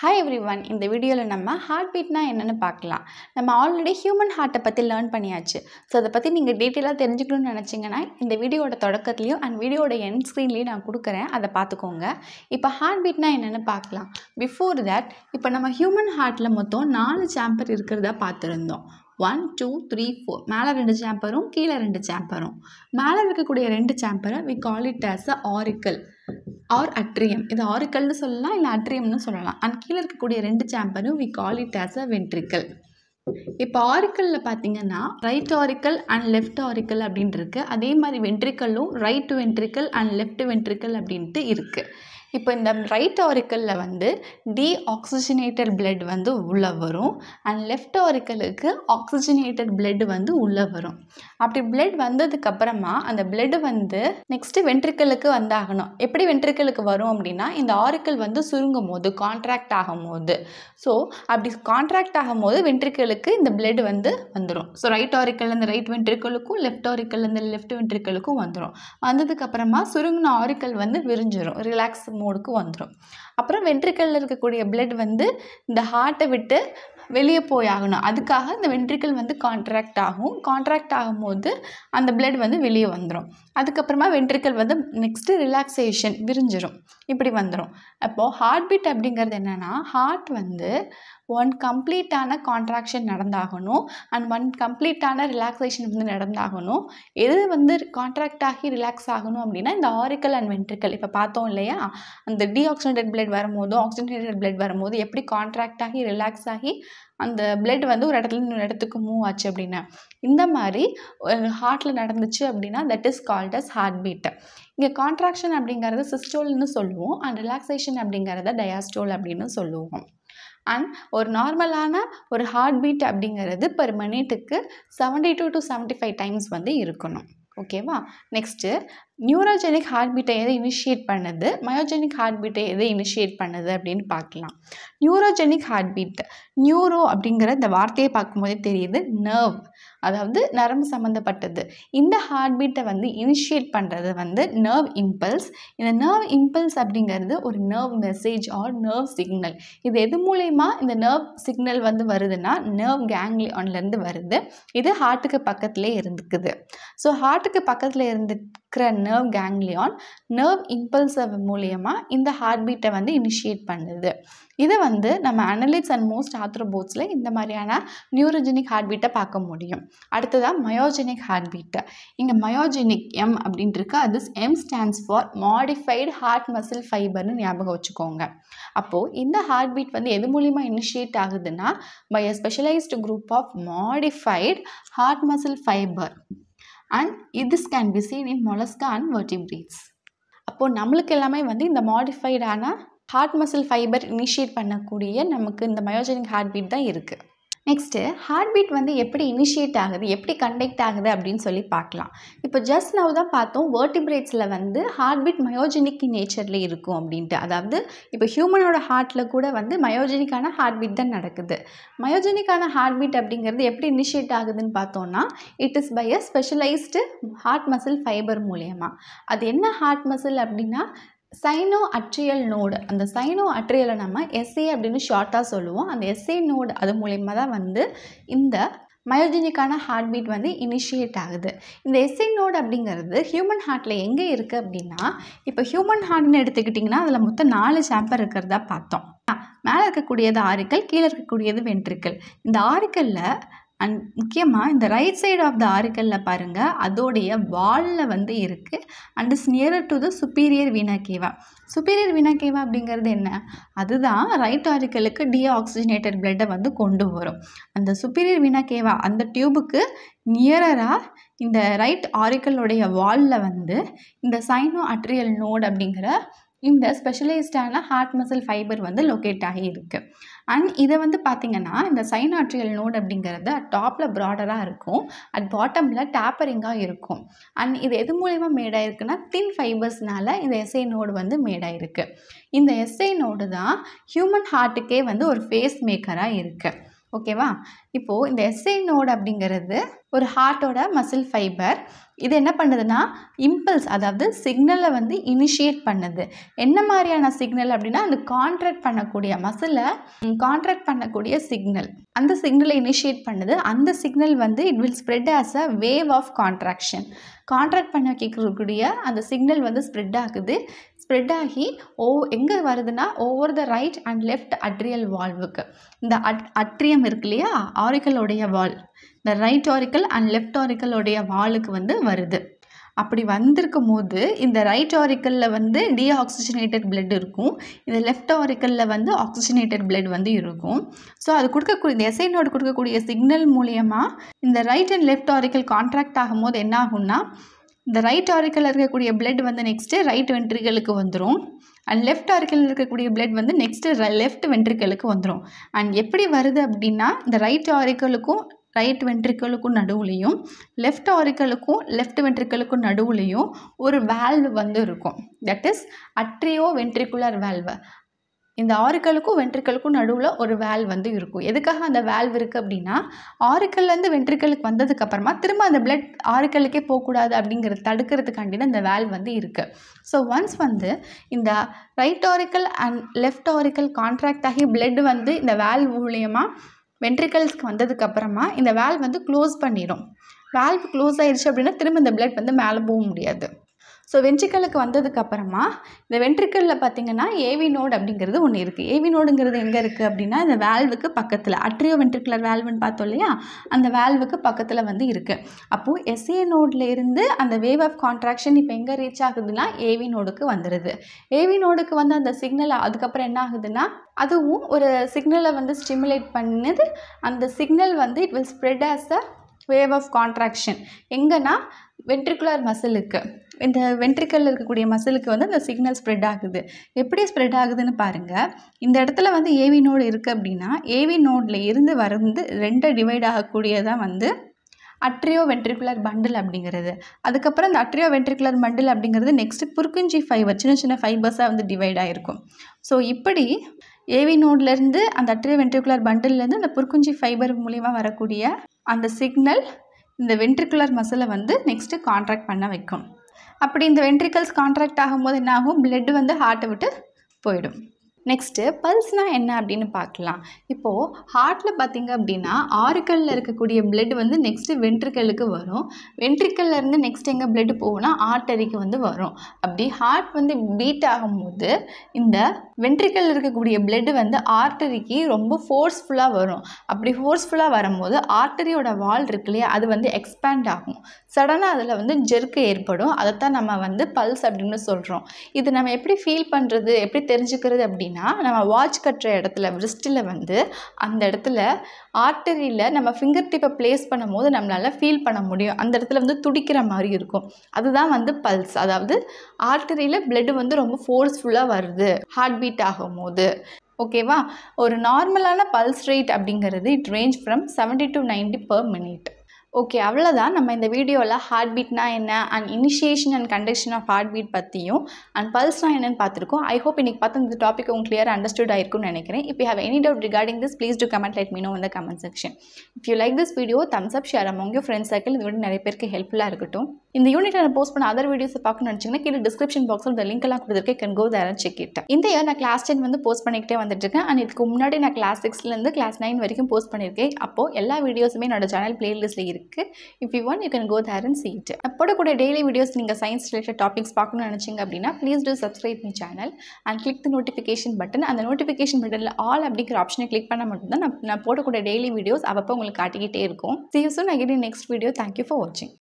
hi every one இந்த வீடியோவில் நம்ம ஹார்ட் பீட்னா என்னென்னு பார்க்கலாம் நம்ம ஆல்ரெடி ஹியூமன் ஹார்ட்டை பற்றி லேர்ன் பண்ணியாச்சு ஸோ அதை பற்றி நீங்கள் டீட்டெயிலாக தெரிஞ்சுக்கணும்னு நினச்சிங்கன்னா இந்த வீடியோட தொடக்கத்துலையும் அண்ட் வீடியோட என் ஸ்க்ரீன்லேயும் நான் கொடுக்குறேன் அதை பார்த்துக்கோங்க இப்போ ஹார்ட் பீட்னா என்னென்னு பார்க்கலாம் பிஃபோர் தட் இப்போ நம்ம ஹியூமன் ஹார்ட்டில் மொத்தம் நாலு சாம்பர் இருக்கிறதா பார்த்துருந்தோம் ஒன் டூ த்ரீ ஃபோர் மேலே ரெண்டு சாம்பரும் கீழே ரெண்டு சாம்பரும் மேலே இருக்கக்கூடிய ரெண்டு சாம்பரை we call it as a auricle or atrium இது ஆருக்கல்னு சொல்லலாம் இல்லை அட்ரியம்னு சொல்லலாம் அண்ட் கீழே இருக்கக்கூடிய ரெண்டு சாம்பரும் we call it as a ventricle இப்போ ஆரிக்கல்ல பார்த்தீங்கன்னா right auricle and left auricle அப்படின்ட்டு இருக்கு அதே மாதிரி வென்ட்ரிக்கலும் right ventricle and left ventricle அப்படின்ட்டு இருக்குது இப்போ இந்த ரைட் ஆரிக்கலில் வந்து டி ஆக்சிஜனேட்டட் பிளட் வந்து உள்ளே வரும் அண்ட் லெஃப்ட் ஆரிக்கலுக்கு ஆக்சிஜனேட்டட் பிளட் வந்து உள்ளே வரும் அப்படி பிளட் வந்ததுக்கப்புறமா அந்த பிளட் வந்து நெக்ஸ்ட்டு வென்ட்ரிக்கலுக்கு வந்தாகணும் எப்படி வென்ட்ரிக்கலுக்கு வரும் அப்படின்னா இந்த ஆரிக்கல் வந்து சுருங்கும் போது கான்ட்ராக்ட் ஆகும் போது ஸோ அப்படி கான்ட்ராக்ட் ஆகும் போது வென்ட்ரிக்கலுக்கு இந்த பிளட் வந்து வந்துடும் ஸோ ரைட் அந்த ரைட் வென்ட்ரிக்கலுக்கும் லெஃப்ட் அந்த லெஃப்ட் வென்ட்ரிக்கலுக்கும் வந்துடும் வந்ததுக்கப்புறமா சுருங்கின ஆரிக்கல் வந்து விரிஞ்சிடும் ரிலாக்ஸ் மோடுக்கு வந்துடும் அப்புறம் வென்ட்ரிக்கலில் இருக்கக்கூடிய பிளட் வந்து இந்த ஹார்ட்டை விட்டு வெளியே போய் ஆகணும் அதுக்காக இந்த வென்ட்ரிக்கல் வந்து கான்ட்ராக்ட் ஆகும் கான்ட்ராக்ட் ஆகும்போது அந்த பிளட் வந்து வெளியே வந்துடும் அதுக்கப்புறமா வென்ட்ரிக்கல் வந்து நெக்ஸ்ட்டு ரிலாக்ஸேஷன் விரிஞ்சிடும் இப்படி வந்துடும் அப்போது ஹார்ட் பீட் அப்படிங்கிறது என்னென்னா ஹார்ட் வந்து ஒன் கம்ப்ளீட்டான கான்ட்ராக்ஷன் நடந்தாகணும் அண்ட் ஒன் கம்ப்ளீட்டான ரிலாக்ஸேஷன் வந்து நடந்தாகணும் எது வந்து கான்ட்ராக்ட் ஆகி ரிலாக்ஸ் ஆகணும் அப்படின்னா இந்த ஆரிக்கல் அண்ட் வென்ட்ரிக்கல் இப்போ பார்த்தோம் இல்லையா அந்த டீஆக்சிடேட்டட் பிளட் வரும்போதும் ஆக்சிடேட்டட் பிளட் வரும்போது எப்படி கான்ட்ராக்ட் ஆகி ரிலாக்ஸ் ஆகி அந்த பிளட் வந்து ஒரு இடத்துல இன்னொரு இடத்துக்கு மூவ் ஆச்சு அப்படின்னா இந்த மாதிரி ஹார்ட்டில் நடந்துச்சு அப்படின்னா that is called as heart beat இங்கே கான்ட்ராக்ஷன் அப்படிங்கிறது சிஸ்டோல்னு சொல்லுவோம் அண்ட் ரிலாக்ஸேஷன் அப்படிங்கிறத டயாஸ்டோல் அப்படின்னு சொல்லுவோம் அண்ட் ஒரு நார்மலான ஒரு ஹார்ட் பீட் அப்படிங்கிறது பெர் மினிட்டுக்கு seventy two to seventy five times வந்து இருக்கணும் ஓகேவா நெக்ஸ்ட்டு நியூரோஜெனிக் ஹார்ட்பீட்டை எதை இனிஷியேட் பண்ணுது மயோஜெனிக் ஹார்ட்பீட்டை எதை இனிஷியேட் பண்ணுது அப்படின்னு பார்க்கலாம் நியூரோஜெனிக் ஹார்ட்பீட் நியூரோ அப்படிங்கிற இந்த வார்த்தையை பார்க்கும்போதே தெரியுது நர்வ் அதாவது நரம்பு சம்மந்தப்பட்டது இந்த ஹார்ட்பீட்டை வந்து இனிஷியேட் பண்ணுறது வந்து நர்வ் இம்பல்ஸ் இந்த நர்வ் இம்பல்ஸ் அப்படிங்கிறது ஒரு nerve message R nerve signal இது எது மூலயமா இந்த நர்வ் சிக்னல் வந்து வருதுன்னா நர்வ் கேங்லியான்லேருந்து வருது இது ஹார்ட்டுக்கு பக்கத்துலேயே இருந்துக்குது ஸோ ஹார்ட்டுக்கு பக்கத்தில் இருந்துக்கிற நர்வ் கேங்லியான் நர்வ் இம்பல்ஸ மூலியமாக இந்த ஹார்ட் பீட்டை வந்து இனிஷியேட் பண்ணுது இதை வந்து நம்ம அனலிட்ஸ் அண்ட் மோஸ்ட் ஆத்ரோபோட்ஸில் இந்த மாதிரியான நியூரோஜெனிக் ஹார்ட் பீட்டை பார்க்க முடியும் அடுத்ததாக மயோஜெனிக் ஹார்ட் பீட்டை இங்கே மயோஜெனிக் எம் அப்படின்ட்டுருக்கு அது M stands for modified heart muscle ஃபைபர்னு ஞாபகம் வச்சுக்கோங்க அப்போது இந்த ஹார்ட் பீட் வந்து எது மூலிமா இனிஷியேட் ஆகுதுன்னா by a specialised group of modified heart muscle fibre and this can be seen in mollusca and vertebrates அப்போது நம்மளுக்கு எல்லாமே வந்து இந்த மாடிஃபைடான ஹார்ட் மசில் ஃபைபர் இனிஷியேட் பண்ணக்கூடிய நமக்கு இந்த மயோஜெனிக் ஹார்ட் பீட் தான் இருக்குது நெக்ஸ்ட்டு ஹார்ட் பீட் வந்து எப்படி இனிஷியேட் ஆகுது எப்படி கண்டெக்ட் ஆகுது அப்படின்னு சொல்லி பார்க்கலாம் இப்போ ஜஸ்ட் நவ் தான் பார்த்தோம் வேர்டிபிரேட்ஸில் வந்து ஹார்ட் பீட் மயோஜெனிக் நேச்சரில் இருக்கும் அப்படின்ட்டு அதாவது இப்போ ஹியூமனோட ஹார்ட்டில் கூட வந்து மயோஜெனிக்கான ஹார்ட் பீட் தான் நடக்குது மயோஜெனிக்கான ஹார்ட் பீட் அப்படிங்கிறது எப்படி இனிஷியேட் ஆகுதுன்னு பார்த்தோம்னா it is by a specialised heart muscle fibre மூலயமா அது என்ன ஹார்ட் மசில் அப்படின்னா சைனோ அட்ரியல் நோடு அந்த சைனோ அட்ரியலை நம்ம எஸ்ஏ அப்படின்னு ஷார்ட்டாக சொல்லுவோம் அந்த எஸ்ஏ நோடு அது மூலயமா தான் வந்து இந்த மயோஜினிக்கான ஹார்ட் பீட் வந்து இனிஷியேட் ஆகுது இந்த எஸ்ஐ நோட் அப்படிங்கிறது ஹியூமன் ஹார்ட்டில் எங்கே இருக்குது அப்படின்னா இப்போ ஹியூமன் ஹார்ட்னு எடுத்துக்கிட்டிங்கன்னா அதில் மொத்தம் நாலு சாம்பர் இருக்கிறதா பார்த்தோம் மேலே இருக்கக்கூடியது ஆரிக்கல் கீழே இருக்கக்கூடியது வென்ட்ரிக்கல் இந்த ஆறுக்களில் அண்ட் முக்கியமாக இந்த ரைட் சைடு ஆஃப் த ஆரிக்கல்ல பாருங்கள் அதோடைய வாலில் வந்து இருக்குது and is nearer to the superior vena cava superior vena cava அப்படிங்கிறது என்ன அதுதான் ரைட் ஆர்கலுக்கு ஆக்சிஜனேட்டட் பிளட்டை வந்து கொண்டு வரும் அந்த சுப்பீரியர் வீணாக்கேவா அந்த டியூபுக்கு நியரராக இந்த ரைட் ஆரிக்கலுடைய வாலில் வந்து இந்த சைனோ அட்ரியல் நோட் அப்படிங்கிற இந்த ஸ்பெஷலைஸ்டான ஹார்ட் மசில் ஃபைபர் வந்து லொக்கேட் ஆகி இருக்குது அண்ட் இதை வந்து பார்த்திங்கன்னா இந்த சைன் நோடு நோட் அப்படிங்கிறது டாப்பில் ப்ராடராக இருக்கும் அட் பாட்டமில் டேப்பரிங்காக இருக்கும் அண்ட் இது எது மூலயமா மேடாயிருக்குன்னா தின் ஃபைபர்ஸ்னால் இந்த எஸ்ஐ நோடு வந்து மேடாயிருக்கு இந்த எஸ்ஐ நோடு தான் ஹியூமன் ஹார்ட்டுக்கே வந்து ஒரு ஃபேஸ் மேக்கராக இருக்குது ஓகேவா இப்போது இந்த எஸ்ஐ நோடு அப்படிங்கிறது ஒரு ஹார்ட்டோட மசில் ஃபைபர் இது என்ன பண்ணுதுன்னா இம்பல்ஸ் அதாவது சிக்னலை வந்து இனிஷியேட் பண்ணுது என்ன மாதிரியான சிக்னல் அப்படின்னா அந்த கான்ட்ராக்ட் பண்ணக்கூடிய மசிலை கான்ட்ராக்ட் பண்ணக்கூடிய சிக்னல் அந்த சிக்னலை இனிஷியேட் பண்ணுது அந்த சிக்னல் வந்து it will spread as a wave of contraction contract பண்ண கேட்கக்கூடிய அந்த சிக்னல் வந்து ஸ்ப்ரெட் ஆகுது ஸ்ப்ரெட் ஆகி ஓ எங்கே வருதுன்னா over the right and left atrial வால்வுக்கு இந்த அட் அட்ரியம் இருக்கு இல்லையா ஆரிக்கலோடைய வால் இந்த ரைட் ஆரிக்கல் அண்ட் லெஃப்ட் ஆரிக்கலோடைய வாலுக்கு வந்து வருது அப்படி வந்திருக்கும் போது இந்த ரைட் ஆரிக்கலில் வந்து டீஆக்சிஜனேட்டட் பிளட் இருக்கும் இந்த லெஃப்ட் ஆரிக்கலில் வந்து ஆக்சிஜனேட்டட் பிளட் வந்து இருக்கும் ஸோ அது கொடுக்கக்கூடிய இந்த எசைனோடு கொடுக்கக்கூடிய சிக்னல் மூலியமாக இந்த right and left auricle contract ஆகும்போது என்ன ஆகும்னா இந்த ரைட் ஆரிக்கலில் இருக்கக்கூடிய பிளட் வந்து நெக்ஸ்ட்டு ரைட் வென்ட்ரிகளுக்கு வந்துடும் அண்ட் லெஃப்ட் ஆரிக்கலில் இருக்கக்கூடிய பிளட் வந்து நெக்ஸ்ட்டு லெஃப்ட் வென்ட்ரிகளுக்கு வந்துடும் அண்ட் எப்படி வருது அப்படின்னா இந்த ரைட் ஆரிக்கலுக்கும் ரைட் வென்ட்ரிக்கலுக்கும் நடுவுலையும் லெஃப்ட் ஆரிக்கலுக்கும் லெஃப்ட் வென்ட்ரிக்கலுக்கும் நடுவுலையும் ஒரு வேல்வ் வந்து இருக்கும் that is atrio ventricular valve இந்த ஆறுக்களுக்கும் வென்ட்ரிக்கலுக்கும் நடுவில் ஒரு வேல் வந்து இருக்கும் எதுக்காக அந்த வேல்வ் இருக்குது அப்படின்னா ஆறுக்கள்லேருந்து வென்ட்ரிக்கலுக்கு வந்ததுக்கப்புறமா திரும்ப அந்த பிளட் ஆறுக்களுக்கே போகக்கூடாது அப்படிங்கிறத தடுக்கிறதுக்காண்டின இந்த வேல் வந்து இருக்குது ஸோ ஒன்ஸ் வந்து இந்த right auricle and left auricle contract ஆகி பிளட் வந்து இந்த வேல் மூலியமாக வென்ட்ரிக்கல்ஸ்க்கு வந்ததுக்கப்புறமா இந்த வேல் வந்து க்ளோஸ் பண்ணிடும் வேல்வ் க்ளோஸ் ஆயிடுச்சு அப்படின்னா திரும்ப இந்த பிளட் வந்து மேலே போக முடியாது ஸோ வென்ட்ரிக்கலுக்கு வந்ததுக்கப்புறமா இந்த வென்ட்ரிக்கலில் பார்த்தீங்கன்னா ஏவி நோடு அப்படிங்கிறது ஒன்று இருக்குது ஏவி நோடுங்கிறது எங்கே இருக்குது அப்படின்னா இந்த வேல்வுக்கு பக்கத்தில் அட்ரியோ வென்ட்ரிகுலர் வேல்வுன்னு பார்த்தோம் இல்லையா அந்த வேல்வுக்கு பக்கத்தில் வந்து இருக்குது அப்போது எஸ்ஏ நோடில் இருந்து அந்த வேவ் ஆஃப் கான்ட்ராக்ஷன் இப்போ எங்கே ரீச் ஆகுதுன்னா ஏவி நோடுக்கு வந்துடுது ஏவி நோடுக்கு வந்து அந்த சிக்னல் அதுக்கப்புறம் என்ன ஆகுதுன்னா அதுவும் ஒரு சிக்னலை வந்து ஸ்டிமுலேட் பண்ணுது அந்த சிக்னல் வந்து it will spread as a wave of contraction எங்கன்னா வென்ட்ரிகுலர் மசிலுக்கு இந்த வென்ட்ரிக்கலில் இருக்கக்கூடிய மசிலுக்கு வந்து அந்த சிக்னல் ஸ்ப்ரெட் ஆகுது எப்படி ஸ்ப்ரெட் ஆகுதுன்னு பாருங்கள் இந்த இடத்துல வந்து ஏவி நோடு இருக்குது அப்படின்னா ஏவி நோடில் இருந்து வந்து ரெண்டை டிவைட் ஆகக்கூடியதான் வந்து அட்ரியோ வென்ட்ரிகுலர் பண்டில் அப்படிங்கிறது அதுக்கப்புறம் அந்த அட்ரியோ வென்ட்ரிகுலர் பண்டில் அப்படிங்கிறது நெக்ஸ்ட்டு புர்க்குஞ்சி ஃபைபர் சின்ன சின்ன ஃபைபர்ஸாக வந்து டிவைட் ஆகிருக்கும் ஸோ இப்படி ஏவி நோட்லேருந்து அந்த அட்ரியோ வென்ட்ரிகுலர் பண்டில்லேருந்து அந்த புர்க்குஞ்சி ஃபைபர் மூலிமா வரக்கூடிய அந்த சிக்னல் இந்த வென்ட்ரிகுலர் மசிலை வந்து நெக்ஸ்ட்டு கான்ட்ராக்ட் பண்ண வைக்கும் அப்படி இந்த வென்ட்ரிக்கல்ஸ் கான்ட்ராக்ட் ஆகும்போது என்ன ஆகும் பிளட் வந்து ஹார்ட்டை விட்டு போயிடும் நெக்ஸ்ட்டு பல்ஸ்னால் என்ன அப்படின்னு பார்க்கலாம் இப்போது ஹார்ட்டில் பார்த்திங்க அப்படின்னா ஆறுக்கல்லில் இருக்கக்கூடிய பிளட் வந்து நெக்ஸ்ட்டு வென்ட்ரிக்கலுக்கு வரும் வென்ட்ரிக்கல்லேருந்து நெக்ஸ்ட் எங்கே பிளட் போகும்னா ஆர்டரிக்கு வந்து வரும் அப்படி ஹார்ட் வந்து பீட் ஆகும்போது இந்த வென்ட்ரிக்கல் இருக்கக்கூடிய பிளட் வந்து ஆர்டரிக்கு ரொம்ப ஃபோர்ஸ்ஃபுல்லாக வரும் அப்படி ஃபோர்ஸ்ஃபுல்லாக வரும்போது ஆர்டரியோட வால் இருக்கு இல்லையா அது வந்து எக்ஸ்பேண்ட் ஆகும் சடனாக அதில் வந்து ஜெர்க்கு ஏற்படும் அதைத்தான் நம்ம வந்து பல்ஸ் அப்படின்னு சொல்கிறோம் இது நம்ம எப்படி ஃபீல் பண்ணுறது எப்படி தெரிஞ்சுக்கிறது அப்படின்னா அப்படின்னா நம்ம வாட்ச் கட்டுற இடத்துல ரிஸ்ட்டில் வந்து அந்த இடத்துல ஆர்டரியில் நம்ம ஃபிங்கர் டிப்பை ப்ளேஸ் பண்ணும் போது நம்மளால் ஃபீல் பண்ண முடியும் அந்த இடத்துல வந்து துடிக்கிற மாதிரி இருக்கும் அதுதான் வந்து பல்ஸ் அதாவது ஆர்டரியில் பிளட் வந்து ரொம்ப ஃபோர்ஸ்ஃபுல்லாக வருது ஹார்ட் பீட் ஆகும் போது ஓகேவா ஒரு நார்மலான பல்ஸ் ரேட் அப்படிங்கிறது it range from seventy to ninety per minute okay அவ்வளோதான் நம்ம இந்த வீடியோவில் ஹார்ட் பீட்னா என்ன and initiation and conduction of heart beat பற்றியும் அண்ட் பல்ஸ்னா என்னென்னு பார்த்துருக்கோம் ஐ ஹோப் இன்றைக்கி பார்த்து இந்த டாபிக் உங்களுக்கு கிளியர் அண்டர்ஸ்டுட் ஆயிருக்கும்னு நினைக்கிறேன் இப்போ have any doubt regarding this please do comment let me know இந்த comment section if you like this video thumbs up share among friends circle இது நிறைய பேருக்கு ஹெல்ப்ஃபுல்லாக இருக்கட்டும் இந்த யூனிட் நான் போஸ்ட் பண்ண அதர் வீடியோஸை பார்க்கணும்னு நினச்சிங்கன்னா கீழே டிஸ்கிரிப்ஷன் பாக்ஸில் இந்த லிங்க் எல்லாம் கொடுத்துருக்கேன் can go there and check it இந்த இயர் நான் கிளாஸ் டென் வந்து போஸ்ட் பண்ணிக்கிட்டே வந்துட்டுருக்கேன் அண்ட் இதுக்கு முன்னாடி நான் கிளாஸ் சிக்ஸ்லேருந்து கிளாஸ் நைன் வரைக்கும் போஸ்ட் பண்ணியிருக்கேன் அப்போ எல்லா வீடியோஸுமே என்னோட சேனல் பிளேலிஸ்ட்டில் இருக்குது if you want you can go there and see it கூட டெய்லி வீடியோஸ் நீங்கள் சயின்ஸ் ரிலேட்டட் டாபிக்ஸ் பார்க்கணும்னு நினச்சிங்க அப்படின்னா please do subscribe my channel and click the notification button அந்த நோட்டிஃபிகேஷன் பட்டனில் ஆல் அப்படிங்கிற ஆப்ஷனை கிளிக் பண்ண மட்டும்தான் நான் நான் போடக்கூடிய டெய்லி வீடியோஸ் அப்பப்போ உங்களுக்கு காட்டிக்கிட்டே இருக்கும் see you soon again next video thank you for வாட்சிங்